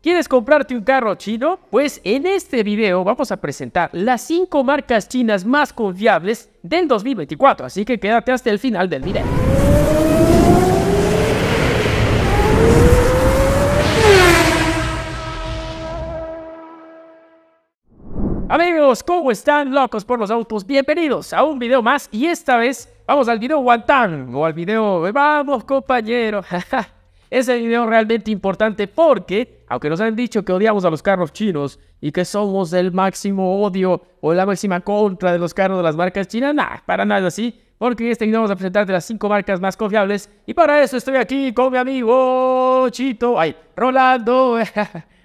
¿Quieres comprarte un carro chino? Pues en este video vamos a presentar las 5 marcas chinas más confiables del 2024, así que quédate hasta el final del video. Amigos, ¿cómo están locos por los autos? Bienvenidos a un video más y esta vez vamos al video Wantang o al video Vamos compañero, Ese video realmente importante porque, aunque nos han dicho que odiamos a los carros chinos y que somos el máximo odio o la máxima contra de los carros de las marcas chinas, nada, para nada así, porque en este video vamos a de las 5 marcas más confiables y para eso estoy aquí con mi amigo Chito, ay, Rolando.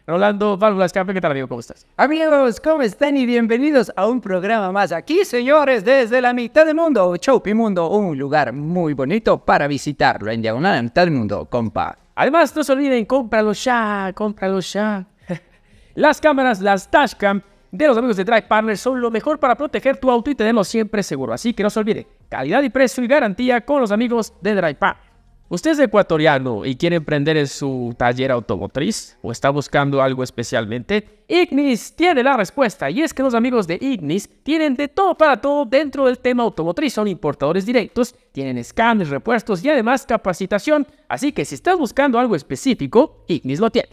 Rolando válvulas Escape, ¿qué tal, amigo? ¿Cómo estás? Amigos, ¿cómo están? Y bienvenidos a un programa más aquí, señores, desde la mitad del mundo, Mundo, un lugar muy bonito para visitarlo en diagonal en mitad del mundo, compa. Además, no se olviden, cómpralo ya, cómpralo ya. las cámaras, las dashcam de los amigos de Drive Partners son lo mejor para proteger tu auto y tenerlo siempre seguro. Así que no se olvide, calidad y precio y garantía con los amigos de Drive Partners. ¿Usted es ecuatoriano y quiere emprender en su taller automotriz? ¿O está buscando algo especialmente? Ignis tiene la respuesta y es que los amigos de Ignis tienen de todo para todo dentro del tema automotriz. Son importadores directos, tienen scans, repuestos y además capacitación. Así que si estás buscando algo específico, Ignis lo tiene.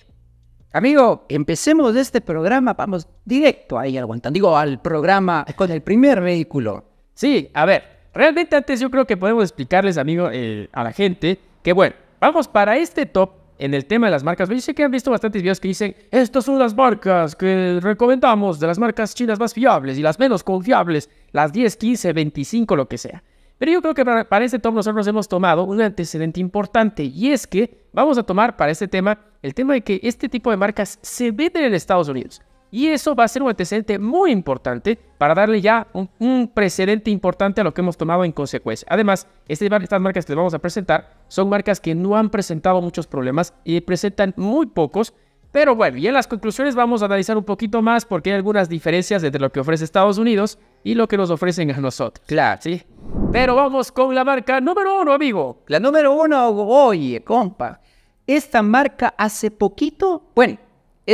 Amigo, empecemos este programa, vamos directo ahí aguantando, digo al programa con el primer vehículo. Sí, a ver, Realmente antes yo creo que podemos explicarles, amigo, eh, a la gente que, bueno, vamos para este top en el tema de las marcas. Yo sé que han visto bastantes videos que dicen, estas son las marcas que recomendamos, de las marcas chinas más fiables y las menos confiables, las 10, 15, 25, lo que sea. Pero yo creo que para, este top nosotros hemos tomado un antecedente importante y es que vamos a tomar para este tema el tema de que este tipo de marcas se venden en Estados Unidos. Y eso va a ser un antecedente muy importante para darle ya un, precedente importante a lo que hemos tomado en consecuencia. Además, este estas marcas que les vamos a presentar son marcas que no han presentado muchos problemas y presentan muy pocos. Pero bueno, y en las conclusiones vamos a analizar un poquito más porque hay algunas diferencias entre lo que ofrece Estados Unidos y lo que nos ofrecen a nosotros. Claro, sí. Pero vamos con la marca número uno, amigo. La número uno, oye, compa. Esta marca hace poquito, bueno,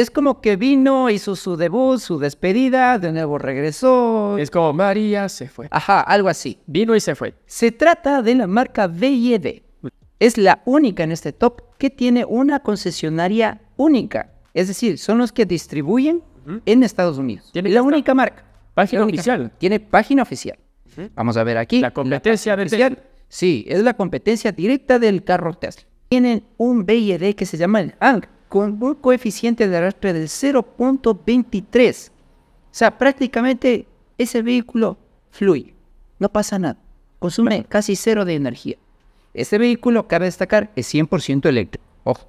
es como que vino, hizo su debut, su despedida, de nuevo regresó. Es como María se fue. Ajá, algo así. Vino y se fue. Se trata de la marca BYD. Es la única en este top que tiene una concesionaria única. Es decir, son los que distribuyen en Estados Unidos. la única marca. Página oficial. Tiene página oficial. Vamos a ver aquí. La competencia del de Tesla. Sí, es la competencia directa del carro Tesla. Tienen un BYD que se llama el ANC con un coeficiente de arrastre del 0.23. O sea, prácticamente ese vehículo fluye, no pasa nada, consume casi cero de energía. Este vehículo, cabe destacar, es 100% eléctrico. Ojo,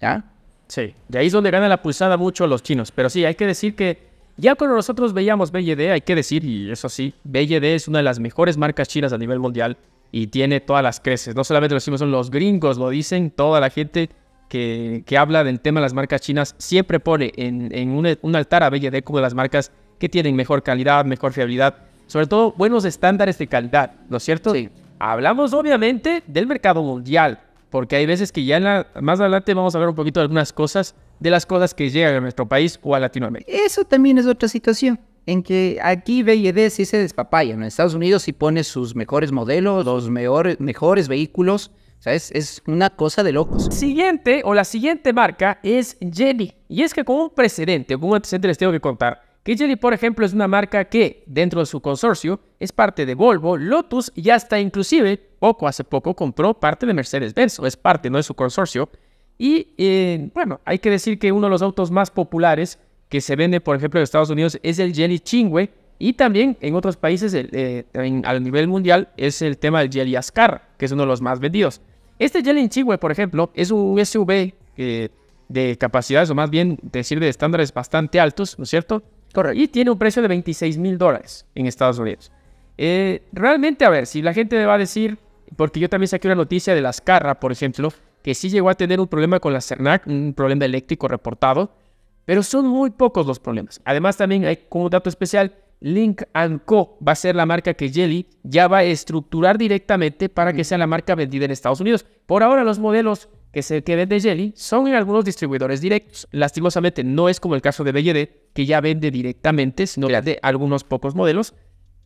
¿ya? Sí, de ahí es donde gana la pulsada mucho los chinos. Pero sí, hay que decir que ya cuando nosotros veíamos BYD, hay que decir, y eso sí, BYD es una de las mejores marcas chinas a nivel mundial y tiene todas las creces. No solamente lo decimos, son los gringos, lo dicen toda la gente que, habla del tema de las marcas chinas siempre pone en, un, altar a Belle como de las marcas que tienen mejor calidad, mejor fiabilidad, sobre todo buenos estándares de calidad, ¿no es cierto? Sí. Hablamos obviamente del mercado mundial, porque hay veces que ya más adelante vamos a ver un poquito de algunas cosas, de las cosas que llegan a nuestro país o a Latinoamérica. Eso también es otra situación en que aquí BYD sí se despapalla. En Estados Unidos sí pone sus mejores modelos, los mejores vehículos o sea, es, una cosa de locos. Siguiente o la siguiente marca es Jelly. Y es que como un precedente, con un antecedente les tengo que contar que Jelly, por ejemplo, es una marca que, dentro de su consorcio, es parte de Volvo, Lotus y hasta inclusive, poco hace poco, compró parte de Mercedes-Benz, o es parte, no de su consorcio. Y eh, bueno, hay que decir que uno de los autos más populares que se vende, por ejemplo, en Estados Unidos es el Jelly Chingwe, y también en otros países, eh, a nivel mundial, es el tema del Jelly Ascar, que es uno de los más vendidos. Este Jelly en por ejemplo, es un SUV de capacidades, o más bien decir de estándares bastante altos, ¿no es cierto? Y tiene un precio de 26 mil dólares en Estados Unidos. Eh, realmente, a ver, si la gente me va a decir, porque yo también saqué una noticia de la por ejemplo, que sí llegó a tener un problema con la CERNAC, un problema eléctrico reportado, pero son muy pocos los problemas. Además, también hay como dato especial Link Co. va a ser la marca que Jelly ya va a estructurar directamente para que sea la marca vendida en Estados Unidos. Por ahora los modelos que, se, que vende Jelly son en algunos distribuidores directos. Lastimosamente no es como el caso de BYD, que ya vende directamente, sino de algunos pocos modelos.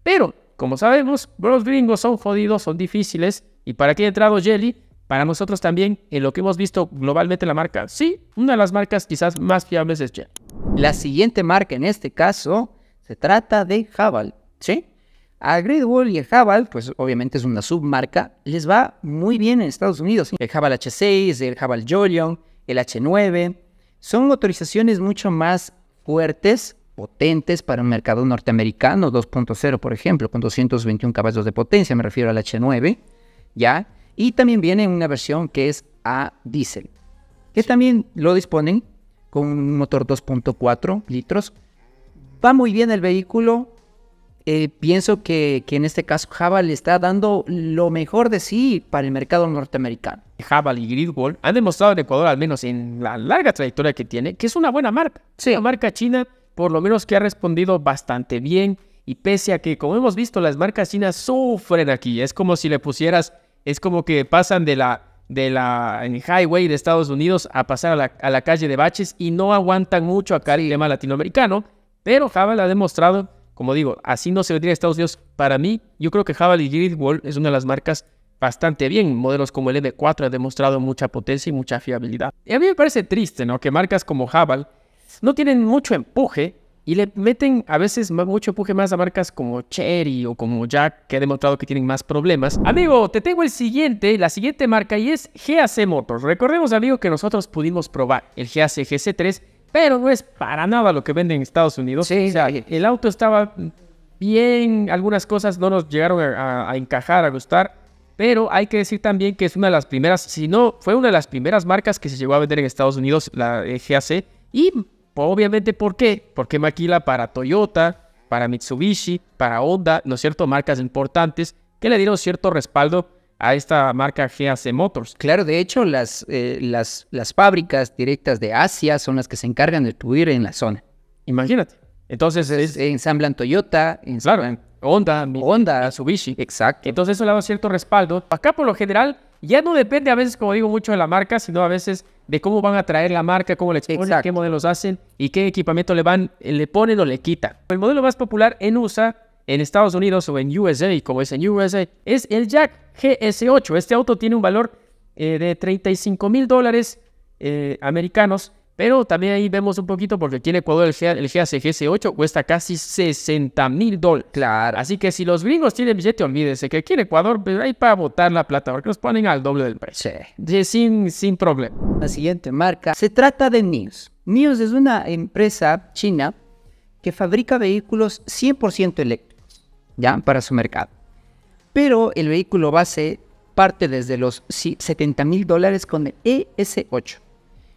Pero, como sabemos, los gringos son jodidos, son difíciles. Y para qué ha entrado Jelly, para nosotros también, en lo que hemos visto globalmente la marca, sí, una de las marcas quizás más fiables es Jelly. La siguiente marca en este caso se trata de Haval, ¿sí? A Great Wall y a Haval, pues obviamente es una submarca, les va muy bien en Estados Unidos. El Haval H6, el Haval Jolion, el H9, son autorizaciones mucho más fuertes, potentes para un mercado norteamericano 2.0, por ejemplo, con 221 caballos de potencia, me refiero al H9, ¿ya? Y también viene una versión que es a diésel, que también lo disponen con un motor 2.4 litros Va muy bien el vehículo. Eh, pienso que, en este caso Java le está dando lo mejor de sí para el mercado norteamericano. Java y Gridwall han demostrado en Ecuador, al menos en la larga trayectoria que tiene, que es una buena marca. Sí. marca china, por lo menos que ha respondido bastante bien. Y pese a que, como hemos visto, las marcas chinas sufren aquí. Es como si le pusieras, es como que pasan de la, de la en highway de Estados Unidos a pasar a la, la, calle de baches y no aguantan mucho acá el tema latinoamericano. Pero Havel ha demostrado, como digo, así no se vendría a Estados Unidos. Para mí, yo creo que Havel y Gridwall es una de las marcas bastante bien. Modelos como el M4 ha demostrado mucha potencia y mucha fiabilidad. Y a mí me parece triste, ¿no? Que marcas como Havel no tienen mucho empuje y le meten a veces mucho empuje más a marcas como Cherry o como Jack, que ha demostrado que tienen más problemas. Amigo, te tengo el siguiente, la siguiente marca y es GAC Motors. Recordemos, amigo, que nosotros pudimos probar el GAC GC3 pero no es para nada lo que venden en Estados Unidos. o sea, el auto estaba bien, algunas cosas no nos llegaron a, encajar, a gustar, pero hay que decir también que es una de las primeras, si no, fue una de las primeras marcas que se llegó a vender en Estados Unidos, la GAC, y obviamente, ¿por qué? Porque maquila para Toyota, para Mitsubishi, para Honda, ¿no es cierto? Marcas importantes que le dieron cierto respaldo a esta marca GAC Motors. Claro, de hecho, las, eh, las, las fábricas directas de Asia son las que se encargan de distribuir en la zona. Imagínate. Entonces, es... ensamblan Toyota, en claro, Honda, Honda, Mitsubishi. Exacto. Entonces eso le da cierto respaldo. Acá por lo general ya no depende a veces, como digo, mucho de la marca, sino a veces de cómo van a traer la marca, cómo le exponen, qué modelos hacen y qué equipamiento le van, eh, le ponen o le quitan. El modelo más popular en USA en Estados Unidos o en USA, como es en USA, es el Jack GS8. Este auto tiene un valor eh, de 35 mil dólares eh, americanos, pero también ahí vemos un poquito porque aquí en Ecuador el, GS8 cuesta casi 60 mil dólares. Claro. Así que si los gringos tienen billete, olvídense que aquí en Ecuador Pero pues, hay para botar la plata porque nos ponen al doble del precio. Sí. Sin, sin problema. La siguiente marca se trata de News. News es una empresa china que fabrica vehículos 100% eléctricos. ¿ya? Para su mercado. Pero el vehículo base parte desde los 70 mil dólares con el ES8.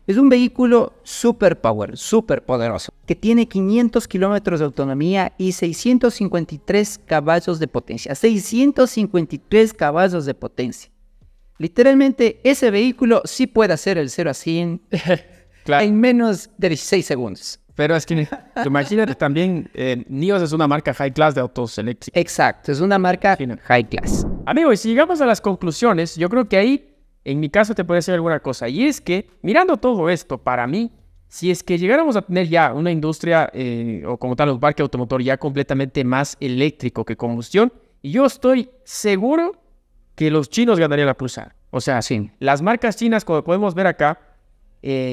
Es un vehículo super power, super poderoso, que tiene 500 kilómetros de autonomía y 653 caballos de potencia. 653 caballos de potencia. Literalmente, ese vehículo sí puede hacer el 0 a 100 en menos de 16 segundos. Pero es que, imagínate también, eh, Nios es una marca high class de autos eléctricos. Exacto, es una marca high class. Amigo, y si llegamos a las conclusiones, yo creo que ahí, en mi caso, te puede decir alguna cosa. Y es que, mirando todo esto, para mí, si es que llegáramos a tener ya una industria, eh, o como tal, un parque automotor ya completamente más eléctrico que combustión, yo estoy seguro que los chinos ganarían la pulsar. O sea, sí. las marcas chinas, como podemos ver acá,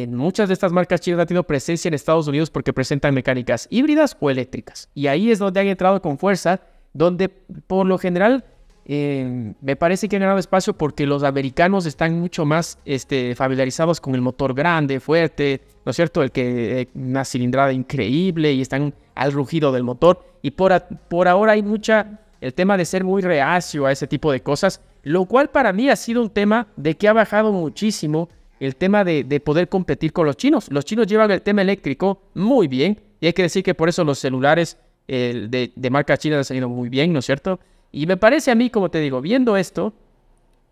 muchas de estas marcas chinas han tenido presencia en Estados Unidos porque presentan mecánicas híbridas o eléctricas. Y ahí es donde han entrado con fuerza, donde por lo general eh, me parece que han ganado espacio porque los americanos están mucho más este, familiarizados con el motor grande, fuerte, ¿no es cierto? El que eh, una cilindrada increíble y están al rugido del motor. Y por, por ahora hay mucha el tema de ser muy reacio a ese tipo de cosas, lo cual para mí ha sido un tema de que ha bajado muchísimo el tema de, poder competir con los chinos. Los chinos llevan el tema eléctrico muy bien y hay que decir que por eso los celulares de, marca china han salido muy bien, ¿no es cierto? Y me parece a mí, como te digo, viendo esto,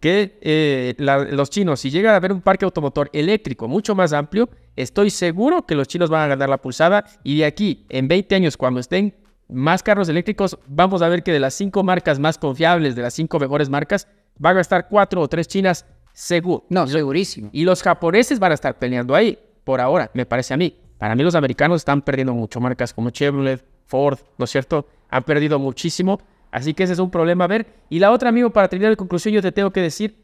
que eh, los chinos, si llega a haber un parque automotor eléctrico mucho más amplio, estoy seguro que los chinos van a ganar la pulsada y de aquí, en 20 años, cuando estén más carros eléctricos, vamos a ver que de las cinco marcas más confiables, de las cinco mejores marcas, van a estar cuatro o tres chinas Seguro. No, segurísimo. Y los japoneses van a estar peleando ahí, por ahora, me parece a mí. Para mí los americanos están perdiendo mucho. Marcas como Chevrolet, Ford, ¿no es cierto? Han perdido muchísimo. Así que ese es un problema a ver. Y la otra, amigo, para terminar la conclusión, yo te tengo que decir,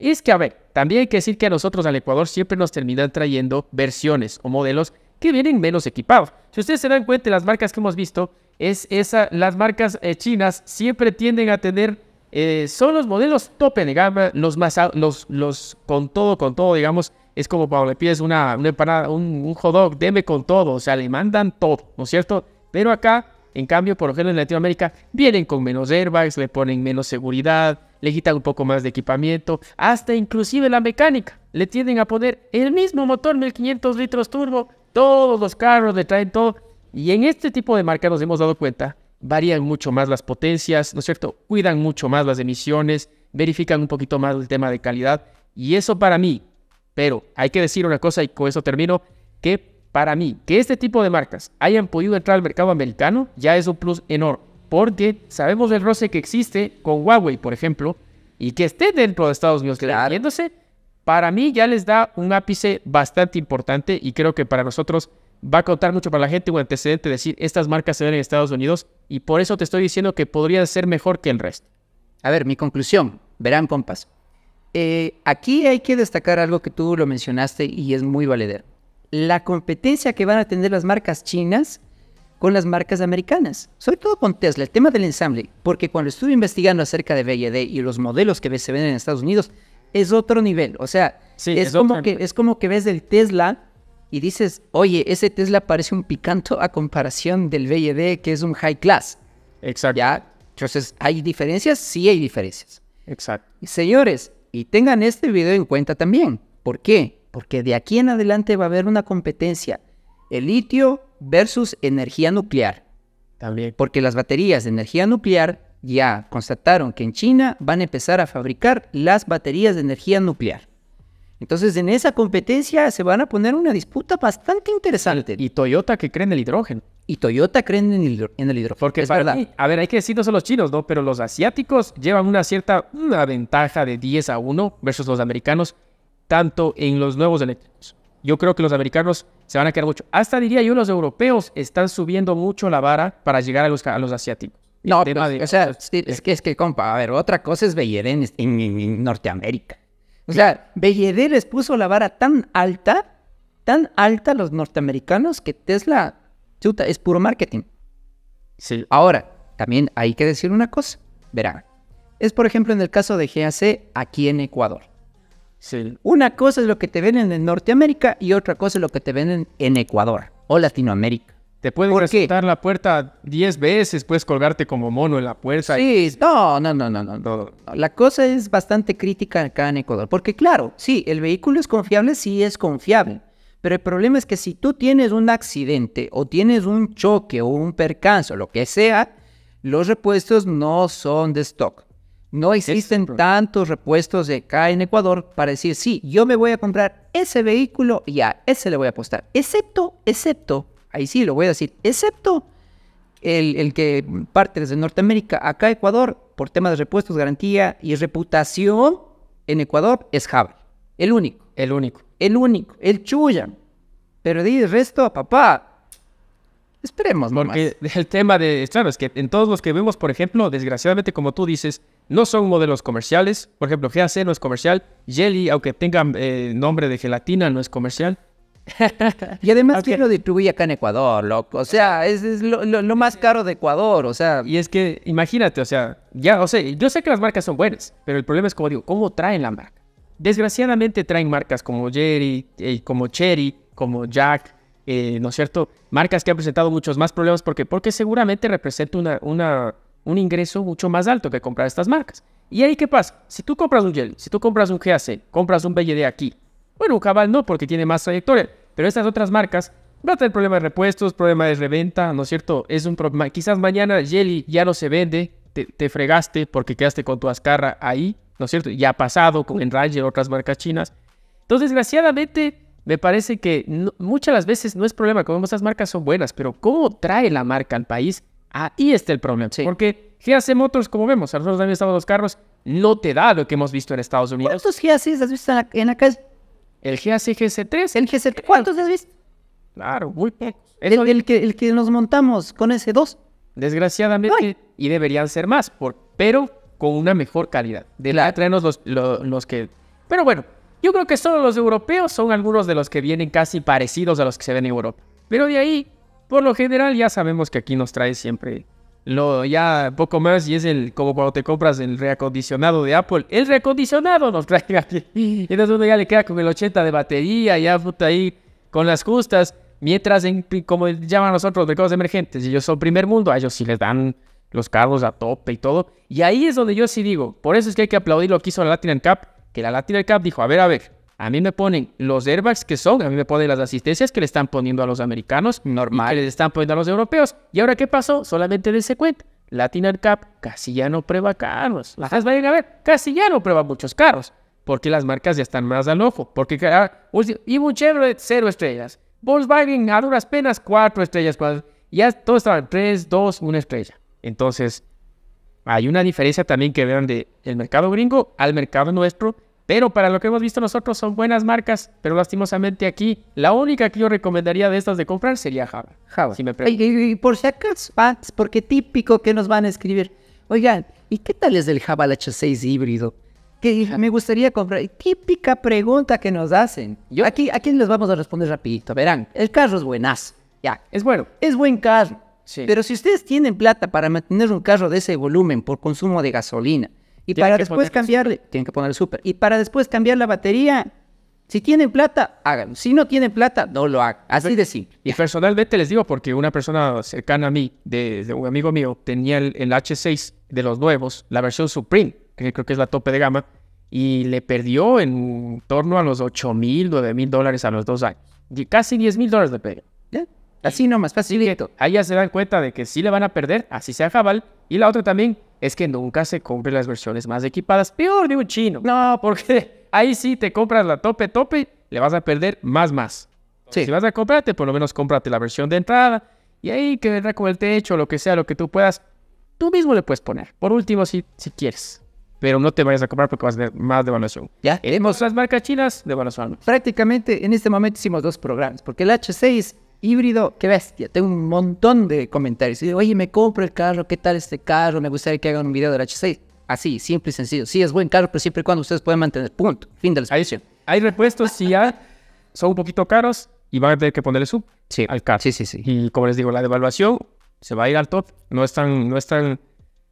es que, a ver, también hay que decir que a nosotros al Ecuador siempre nos terminan trayendo versiones o modelos que vienen menos equipados. Si ustedes se dan cuenta, las marcas que hemos visto, es esa, las marcas eh, chinas siempre tienden a tener eh, son los modelos tope de gama, los más, los, con todo, con todo, digamos, es como cuando le pides una, empanada, un, un, hot dog, deme con todo, o sea, le mandan todo, ¿no es cierto? Pero acá, en cambio, por ejemplo, en Latinoamérica, vienen con menos airbags, le ponen menos seguridad, le quitan un poco más de equipamiento, hasta inclusive la mecánica, le tienden a poner el mismo motor 1500 litros turbo, todos los carros le traen todo, y en este tipo de marca nos hemos dado cuenta varían mucho más las potencias, ¿no es cierto? Cuidan mucho más las emisiones, verifican un poquito más el tema de calidad. Y eso para mí, pero hay que decir una cosa y con eso termino, que para mí, que este tipo de marcas hayan podido entrar al mercado americano ya es un plus enorme, porque sabemos del roce que existe con Huawei, por ejemplo, y que esté dentro de Estados Unidos, claro. para mí ya les da un ápice bastante importante y creo que para nosotros va a contar mucho para la gente un antecedente, decir, estas marcas se ven en Estados Unidos y por eso te estoy diciendo que podría ser mejor que el resto. A ver, mi conclusión, verán compas. Eh, aquí hay que destacar algo que tú lo mencionaste y es muy valedero. La competencia que van a tener las marcas chinas con las marcas americanas, sobre todo con Tesla, el tema del ensamble, porque cuando estuve investigando acerca de BYD y los modelos que se ven en Estados Unidos, es otro nivel, o sea, es, como que, es como que ves el Tesla y dices, oye, ese Tesla parece un picanto a comparación del BYD, que es un high class. Exacto. ¿Ya? Entonces, ¿hay diferencias? Sí hay diferencias. Exacto. señores, y tengan este video en cuenta también. ¿Por qué? Porque de aquí en adelante va a haber una competencia. El litio versus energía nuclear. También. Porque las baterías de energía nuclear ya constataron que en China van a empezar a fabricar las baterías de energía nuclear. Entonces, en esa competencia se van a poner una disputa bastante interesante. Y Toyota que cree en el hidrógeno. Y Toyota cree en el, hidrógeno. Porque, verdad. a ver, hay que decir no son los chinos, ¿no? Pero los asiáticos llevan una cierta una ventaja de 10 a 1 versus los americanos, tanto en los nuevos eléctricos. Yo creo que los americanos se van a quedar mucho. Hasta diría yo, los europeos están subiendo mucho la vara para llegar a los, asiáticos. No, o sea, es que, es que, compa, a ver, otra cosa es Bellerín en Norteamérica. O sea, les puso la vara tan alta, tan alta a los norteamericanos que Tesla, chuta, es puro marketing. Sí. Ahora, también hay que decir una cosa, verán. Es por ejemplo en el caso de GAC aquí en Ecuador. Sí. Una cosa es lo que te venden en Norteamérica y otra cosa es lo que te venden en Ecuador o Latinoamérica. Te pueden resaltar la puerta 10 veces, puedes colgarte como mono en la puerta. Sí, no, no, no, no, no. La cosa es bastante crítica acá en Ecuador. Porque claro, sí, el vehículo es confiable, sí es confiable. Pero el problema es que si tú tienes un accidente o tienes un choque o un percance o lo que sea, los repuestos no son de stock. No existen tantos repuestos de acá en Ecuador para decir, sí, yo me voy a comprar ese vehículo y a ese le voy a apostar. Excepto, excepto ahí sí lo voy a decir, excepto el, que parte desde Norteamérica acá a Ecuador por tema de repuestos, garantía y reputación en Ecuador es Javel. El único. El único. El único. El chuya. Pero di el resto a papá. Esperemos, Porque el tema de, claro, es que en todos los que vemos, por ejemplo, desgraciadamente, como tú dices, no son modelos comerciales. Por ejemplo, GAC no es comercial. Jelly, aunque tenga eh, nombre de gelatina, no es comercial y además, quiero lo acá en Ecuador, loco? O sea, es, lo, más caro de Ecuador, o sea. Y es que, imagínate, o sea, ya, o sea, yo sé que las marcas son buenas, pero el problema es, como digo, ¿cómo traen la marca? Desgraciadamente traen marcas como Jerry, eh, como Cherry, como Jack, eh, ¿no es cierto? Marcas que han presentado muchos más problemas porque, porque seguramente representa una, un ingreso mucho más alto que comprar estas marcas. ¿Y ahí qué pasa? Si tú compras un Jerry, si tú compras un GAC, compras un BLD aquí, bueno, Cabal no, porque tiene más trayectoria, pero estas otras marcas va a tener problemas de repuestos, problemas de reventa, ¿no es cierto? Es un problema. Quizás mañana Jelly ya no se vende, te, te, fregaste porque quedaste con tu ascarra ahí, ¿no es cierto? Ya ha pasado con y otras marcas chinas. Entonces, desgraciadamente, me parece que muchas de las veces no es problema, como estas marcas son buenas, pero cómo trae la marca al país, ahí está el problema. Sí. Porque GAC Motors, como vemos, nosotros también estamos los carros, no te da lo que hemos visto en Estados Unidos. ¿Cuántos GACs has visto en en la calle? El GAC-GC3. El gc ¿Cuántos has visto? Claro, muy eh, pocos. El, que, nos montamos con ese 2. Desgraciadamente, y deberían ser más, pero con una mejor calidad. De la traernos los, los, que. Pero bueno, yo creo que solo los europeos son algunos de los que vienen casi parecidos a los que se ven en Europa. Pero de ahí, por lo general, ya sabemos que aquí nos trae siempre lo ya poco más y es el como cuando te compras el reacondicionado de Apple. El reacondicionado nos trae aquí. Y entonces uno ya le queda con el 80 de batería, ya puta ahí con las justas. Mientras, en, como llaman nosotros, mercados emergentes, ellos son primer mundo, a ellos sí les dan los carros a tope y todo. Y ahí es donde yo sí digo, por eso es que hay que aplaudir lo que hizo la Latin Cup, que la Latin Cup dijo, a ver, a ver, a mí me ponen los airbags que son, a mí me ponen las asistencias que le están poniendo a los americanos, normal, que están poniendo a los europeos. ¿Y ahora qué pasó? Solamente de ese Latin Air Cup casi ya no prueba carros. Las vayan a ver, casi ya no prueba muchos carros, porque las marcas ya están más al ojo. Porque ah, y un Chevrolet, cero estrellas. Volkswagen, a duras penas, cuatro estrellas. ya todos están, tres, dos, una estrella. Entonces, hay una diferencia también que vean del mercado gringo al mercado nuestro pero para lo que hemos visto nosotros son buenas marcas, pero lastimosamente aquí la única que yo recomendaría de estas de comprar sería Java. Java. Si me y, y, por si acaso, ah, porque típico que nos van a escribir. Oigan, ¿y qué tal es el Java H6 híbrido? Que me gustaría comprar. Típica pregunta que nos hacen. Yo, aquí, aquí les vamos a responder rapidito. Verán, el carro es buenas. Ya. Es bueno. Es buen carro. Sí. Pero si ustedes tienen plata para mantener un carro de ese volumen por consumo de gasolina, y para después cambiarle, tienen que poner súper. Y para después cambiar la batería, si tienen plata, háganlo. Si no tienen plata, no lo hagan. Así de simple. Y personalmente les digo, porque una persona cercana a mí, de, un amigo mío, tenía el, H6 de los nuevos, la versión Supreme, que creo que es la tope de gama, y le perdió en torno a los 8 mil, 9 mil dólares a los dos años. casi 10 mil dólares le perdió. Así nomás, facilito. Ahí ya se dan cuenta de que sí le van a perder, así sea Jabal. Y la otra también es que nunca se compren las versiones más equipadas. Peor de un chino. No, porque ahí sí te compras la tope, tope, le vas a perder más, más. Si vas a comprarte, por lo menos cómprate la versión de entrada. Y ahí que vendrá con el techo, lo que sea, lo que tú puedas. Tú mismo le puedes poner. Por último, si, si quieres pero no te vayas a comprar porque vas a tener más devaluación. Ya. Tenemos las marcas chinas, devaluación. Prácticamente en este momento hicimos dos programas, porque el H6 híbrido, qué bestia. Tengo un montón de comentarios. oye, me compro el carro, ¿qué tal este carro? Me gustaría que hagan un video del H6. Así, simple y sencillo. Sí, es buen carro, pero siempre y cuando ustedes pueden mantener. Punto. Fin de la Hay, repuestos, si ya son un poquito caros y van a tener que ponerle sub al carro. Sí, sí, sí. Y como les digo, la devaluación se va a ir al top. No están, no están.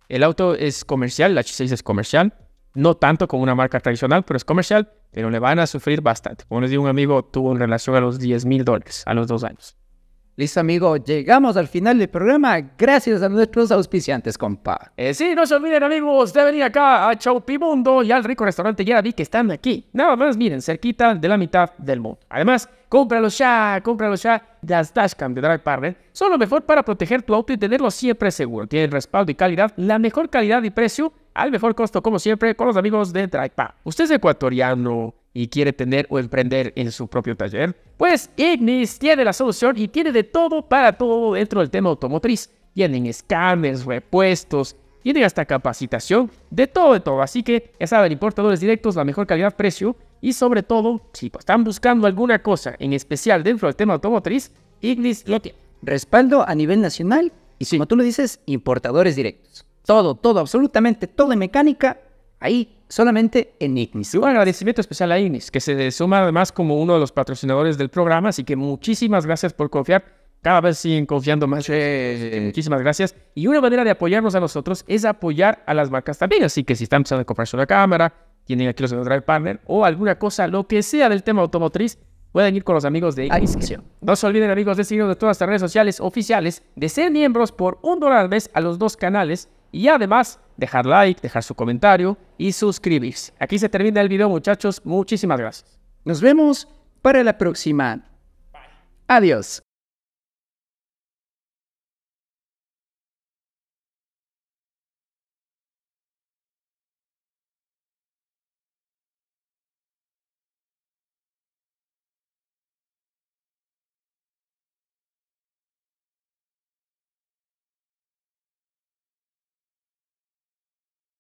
El auto es comercial, el H6 es comercial. No tanto como una marca tradicional, pero es comercial pero le van a sufrir bastante. Como les digo, un amigo tuvo en relación a los 10 mil dólares a los dos años. Listo, amigo, llegamos al final del programa gracias a nuestros auspiciantes, compa. Eh, sí, no se olviden, amigos, de venir acá a Chaupimundo y al rico restaurante vi que están aquí. Nada más, miren, cerquita de la mitad del mundo. Además, cómpralo ya, cómpralo ya. Las dashcam de Drive Partner son lo mejor para proteger tu auto y tenerlo siempre seguro. Tienen respaldo y calidad, la mejor calidad y precio al mejor costo, como siempre, con los amigos de Drive Partner. Usted es ecuatoriano y quiere tener o emprender en su propio taller? Pues Ignis tiene la solución y tiene de todo para todo dentro del tema automotriz. Tienen escáneres, repuestos, tienen hasta capacitación, de todo, de todo. Así que ya saben, importadores directos, la mejor calidad-precio y sobre todo, si están buscando alguna cosa en especial dentro del tema automotriz, Ignis lo tiene. Respaldo a nivel nacional y, si como tú lo dices, importadores directos. Todo, todo, absolutamente todo en mecánica Ahí, solamente en Ignis. un agradecimiento especial a Ignis, que se suma además como uno de los patrocinadores del programa. Así que muchísimas gracias por confiar. Cada vez siguen confiando más. Muchísimas gracias. Y una manera de apoyarnos a nosotros es apoyar a las marcas también. Así que si están pensando a comprarse una cámara, tienen aquí los de Drive Partner o alguna cosa, lo que sea del tema automotriz, pueden ir con los amigos de Ignis. No se olviden, amigos, de seguirnos de todas las redes sociales oficiales, de ser miembros por un dólar al mes a los dos canales y además dejar like, dejar su comentario y suscribirse. Aquí se termina el video muchachos, muchísimas gracias. Nos vemos para la próxima. Adiós.